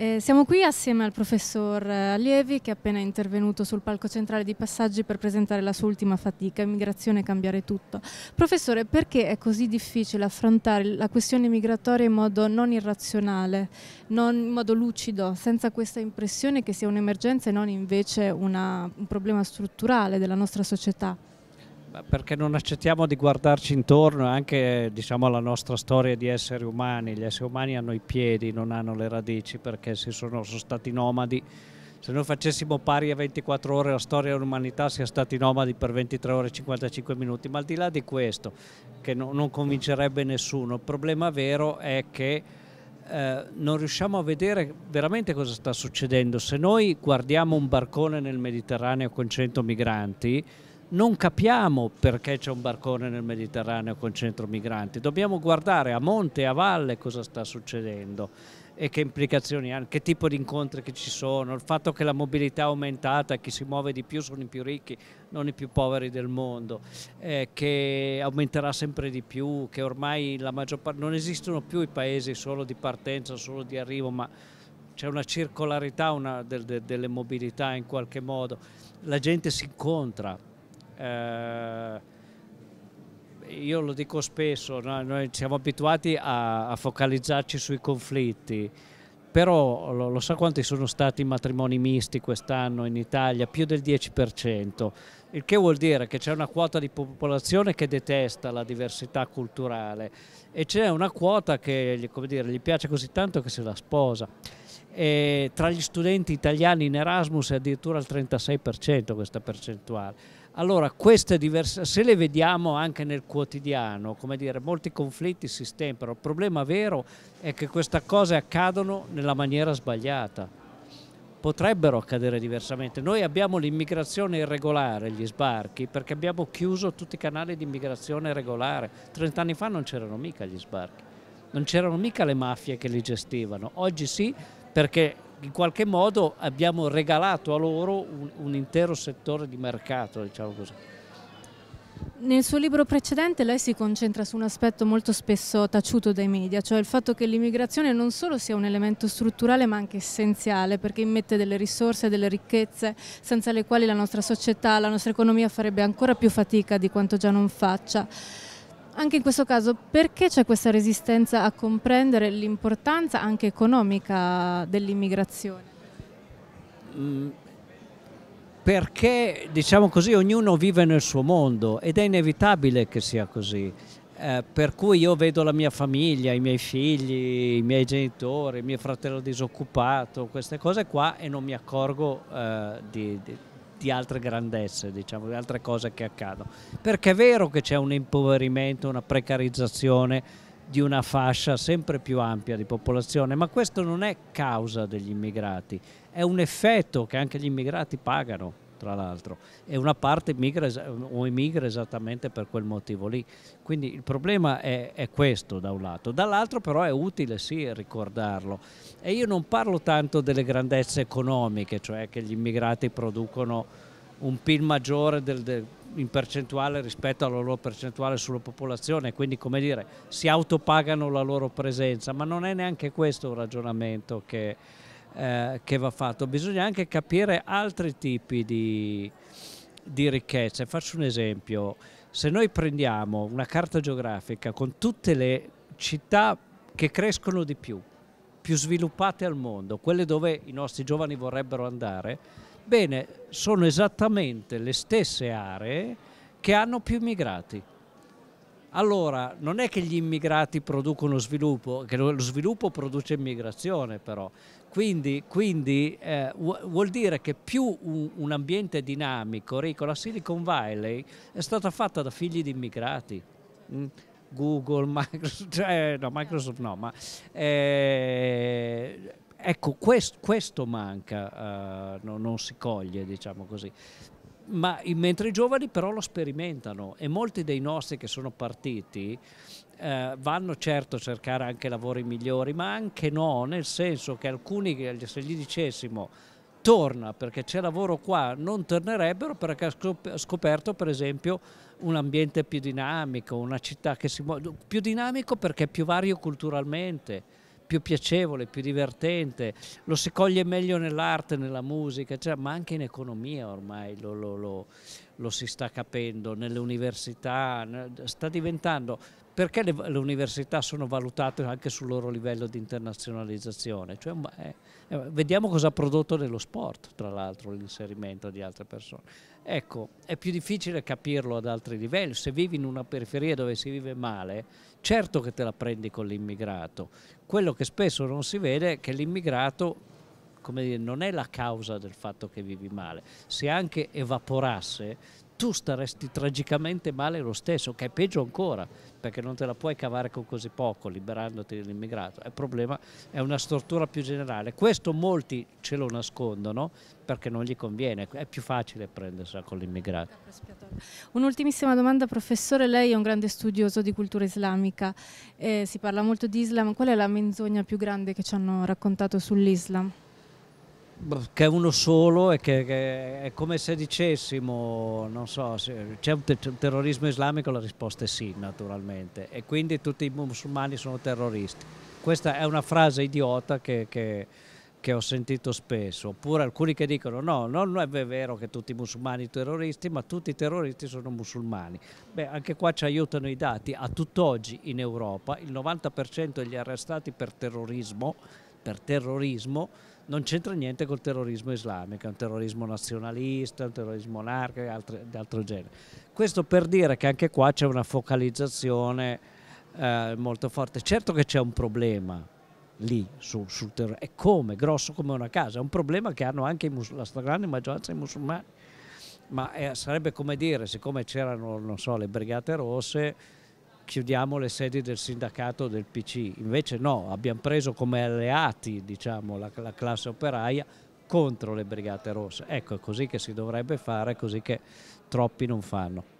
Eh, siamo qui assieme al professor eh, Allievi che è appena intervenuto sul palco centrale di Passaggi per presentare la sua ultima fatica, immigrazione e cambiare tutto. Professore, perché è così difficile affrontare la questione migratoria in modo non irrazionale, non in modo lucido, senza questa impressione che sia un'emergenza e non invece una, un problema strutturale della nostra società? perché non accettiamo di guardarci intorno anche diciamo, alla nostra storia di esseri umani. Gli esseri umani hanno i piedi, non hanno le radici perché sono, sono stati nomadi. Se noi facessimo pari a 24 ore la storia dell'umanità si è stati nomadi per 23 ore e 55 minuti, ma al di là di questo, che no, non convincerebbe nessuno, il problema vero è che eh, non riusciamo a vedere veramente cosa sta succedendo. Se noi guardiamo un barcone nel Mediterraneo con 100 migranti, non capiamo perché c'è un barcone nel Mediterraneo con centro migranti, dobbiamo guardare a monte e a valle cosa sta succedendo e che implicazioni hanno, che tipo di incontri ci sono, il fatto che la mobilità è aumentata, chi si muove di più sono i più ricchi, non i più poveri del mondo, eh, che aumenterà sempre di più, che ormai la maggior parte, non esistono più i paesi solo di partenza, solo di arrivo, ma c'è una circolarità una, del, de, delle mobilità in qualche modo, la gente si incontra, eh, io lo dico spesso, no? noi siamo abituati a, a, focalizzarci sui conflitti, però lo, lo sa quanti sono stati i matrimoni misti quest'anno in Italia? Più del 10%, il che vuol dire che c'è una quota di popolazione che detesta la diversità culturale e c'è una quota che dire, gli piace così tanto che se la sposa. E tra gli studenti italiani in Erasmus è addirittura il 36% questa percentuale allora, queste diverse, se le vediamo anche nel quotidiano, come dire, molti conflitti si stemperano. Il problema vero è che queste cose accadono nella maniera sbagliata. Potrebbero accadere diversamente. Noi abbiamo l'immigrazione irregolare, gli sbarchi, perché abbiamo chiuso tutti i canali di immigrazione regolare. Trent'anni fa non c'erano mica gli sbarchi, non c'erano mica le mafie che li gestivano. Oggi sì, perché in qualche modo abbiamo regalato a loro un, un intero settore di mercato, diciamo così. Nel suo libro precedente lei si concentra su un aspetto molto spesso taciuto dai media, cioè il fatto che l'immigrazione non solo sia un elemento strutturale ma anche essenziale perché immette delle risorse, delle ricchezze senza le quali la nostra società, la nostra economia farebbe ancora più fatica di quanto già non faccia. Anche in questo caso, perché c'è questa resistenza a comprendere l'importanza anche economica dell'immigrazione? Mm, perché, diciamo così, ognuno vive nel suo mondo ed è inevitabile che sia così. Eh, per cui io vedo la mia famiglia, i miei figli, i miei genitori, mio fratello disoccupato, queste cose qua e non mi accorgo eh, di, di di altre grandezze, diciamo, di altre cose che accadono. Perché è vero che c'è un impoverimento, una precarizzazione di una fascia sempre più ampia di popolazione, ma questo non è causa degli immigrati, è un effetto che anche gli immigrati pagano tra l'altro, e una parte migra o emigra esattamente per quel motivo lì. Quindi il problema è, è questo da un lato, dall'altro però è utile sì ricordarlo. E io non parlo tanto delle grandezze economiche, cioè che gli immigrati producono un PIL maggiore del, del, in percentuale rispetto alla loro percentuale sulla popolazione, quindi come dire si autopagano la loro presenza, ma non è neanche questo un ragionamento che eh, che va fatto, bisogna anche capire altri tipi di, di ricchezze. Faccio un esempio, se noi prendiamo una carta geografica con tutte le città che crescono di più, più sviluppate al mondo, quelle dove i nostri giovani vorrebbero andare, bene, sono esattamente le stesse aree che hanno più immigrati. Allora, non è che gli immigrati producono sviluppo, che lo sviluppo produce immigrazione però. Quindi, quindi eh, vuol dire che più un, un, ambiente dinamico, ricco, la Silicon Valley è stata fatta da figli di immigrati. Mm. Google, Microsoft, eh, no, Microsoft no, ma eh, ecco, quest, questo manca, eh, no, non si coglie, diciamo così ma mentre i giovani però lo sperimentano e molti dei nostri che sono partiti eh, vanno certo a cercare anche lavori migliori, ma anche no, nel senso che alcuni se gli dicessimo torna perché c'è lavoro qua, non tornerebbero perché ha scoperto per esempio un ambiente più dinamico, una città che si muove più dinamico perché è più vario culturalmente più piacevole, più divertente, lo si coglie meglio nell'arte, nella musica, cioè, ma anche in economia ormai lo, lo, lo, lo si sta capendo, nelle università, sta diventando, perché le, le, università sono valutate anche sul loro livello di internazionalizzazione. Cioè, eh, vediamo cosa ha prodotto nello sport, tra l'altro, l'inserimento di altre persone. Ecco, è più difficile capirlo ad altri livelli. Se vivi in una periferia dove si vive male, certo che te la prendi con l'immigrato. Quello che spesso non si vede è che l'immigrato dire, non è la causa del fatto che vivi male. Se anche evaporasse, tu staresti tragicamente male lo stesso, che è peggio ancora, perché non te la puoi cavare con così poco, liberandoti dell'immigrato. un problema è una struttura più generale. Questo molti ce lo nascondono perché non gli conviene, è più facile prendersela con l'immigrato. Un'ultimissima domanda, professore, lei è un grande studioso di cultura islamica, eh, si parla molto di Islam, qual è la menzogna più grande che ci hanno raccontato sull'Islam? che è uno solo e che, che è come se dicessimo, non so, c'è un, te un, terrorismo islamico, la risposta è sì, naturalmente, e quindi tutti i musulmani sono terroristi. Questa è una frase idiota che, che, che ho sentito spesso, oppure alcuni che dicono no, non è vero che tutti i musulmani sono terroristi, ma tutti i terroristi sono musulmani. Beh, anche qua ci aiutano i dati, a tutt'oggi in Europa il 90% degli arrestati per terrorismo per terrorismo non c'entra niente col terrorismo islamico, è un terrorismo nazionalista, un terrorismo anarchico e altro genere. Questo per dire che anche qua c'è una focalizzazione eh, molto forte. Certo che c'è un problema lì su, sul terrorismo, è come, grosso come una casa, è un problema che hanno anche la stragrande maggioranza dei musulmani. Ma eh, sarebbe come dire, siccome c'erano non so, le brigate rosse, chiudiamo le sedi del sindacato del PC, invece no, abbiamo preso come alleati diciamo, la, la classe operaia contro le brigate rosse, ecco è così che si dovrebbe fare, così che troppi non fanno.